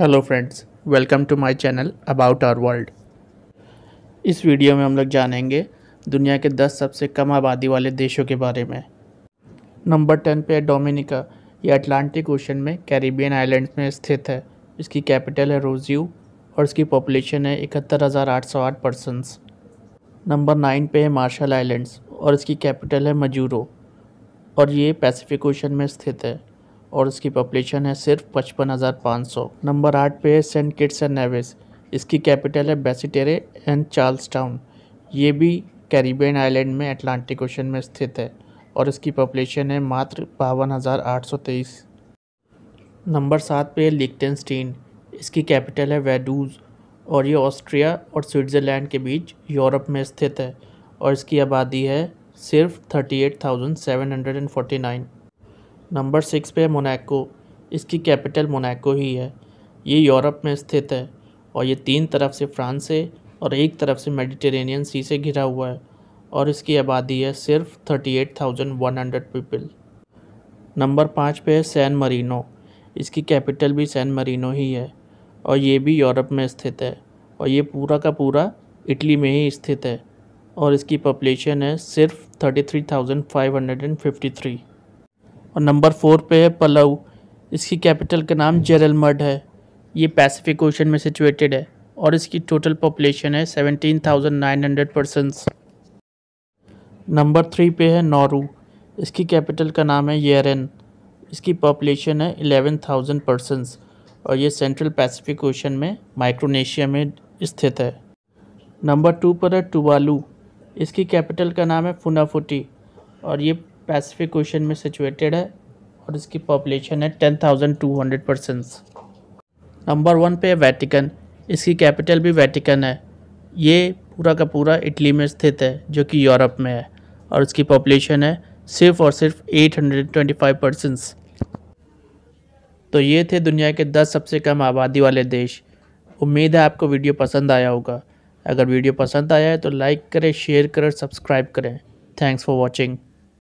hello friends welcome to my channel about our world इस video में हम लोग जानेंगे दुनिया के 10 सबसे कम आबादी वाले देशों के बारे में नंबर 10 पे है डोमिनिका ये अटलांटिक ओशन में कैरिबियन आइलैंड्स में स्थित है इसकी कैपिटल है रोज्यू और इसकी पॉपुलेशन है इकहत्तर हज़ार आठ सौ आठ पर्सनस नंबर नाइन पे है मार्शल आइलैंड्स और इसकी कैपिटल है मजूरो और ये पैसिफिक ओशन में स्थित है और इसकी पॉपुलेशन है सिर्फ पचपन हज़ार पाँच सौ नंबर आठ पे है सेंट किट्स एंड नेविस इसकी कैपिटल है बेसिटेरे एंड चार्ल्स टाउन ये भी कैरिबियन आइलैंड में अटलांटिक ओशन में स्थित है और इसकी पॉपुलेशन है मात्र बावन हज़ार आठ सौ तेईस नंबर सात पे है लिकटेंस्टीन इसकी कैपिटल है वेडूज़ और ये ऑस्ट्रिया और स्विट्ज़रलैंड के बीच यूरोप में स्थित है और इसकी आबादी है सिर्फ thirty eight thousand seven hundred and forty nine number six पे है मोनाको इसकी कैपिटल मोनाको ही है ये यूरोप में स्थित है और ये तीन तरफ से फ्रांस से और एक तरफ से मेडिटेरेनियन सी से घिरा हुआ है और इसकी आबादी है सिर्फ thirty eight thousand one hundred people number पाँच पे है सैन मरीनो इसकी कैपिटल भी सैन मरीनो ही है और ये भी यूरोप में स्थित है और ये पूरा का पूरा इटली में ही स्थित है और इसकी पॉपुलेशन है सिर्फ thirty three thousand five hundred and fifty three और नंबर फोर पे है पलव इसकी कैपिटल का नाम जेरलमड है ये पैसिफिक ओशन में सिचुएटेड है और इसकी टोटल पॉपुलेशन है 17,900 पर्सनस नंबर थ्री पे है नौरू इसकी कैपिटल का नाम है येरन इसकी पॉपुलेशन है 11,000 पर्सनस और ये सेंट्रल पैसिफिक ओशन में माइक्रोनेशिया में स्थित है नंबर टू पर है टुवालू इसकी कैपिटल का नाम है फुनाफुटी और ये पैसिफिक ओशन में सिचुएटेड है और इसकी पॉपुलेशन है ten thousand two hundred percents number one पे है वैटिकन इसकी कैपिटल भी वैटिकन है ये पूरा का पूरा इटली में स्थित है जो कि यूरोप में है और इसकी पॉपुलेशन है सिर्फ और सिर्फ eight hundred twenty five percents तो ये थे दुनिया के दस सबसे कम आबादी वाले देश उम्मीद है आपको वीडियो पसंद आया होगा अगर वीडियो पसंद आया है तो लाइक करें शेयर करें सब्सक्राइब करें थैंक्स फॉर वॉचिंग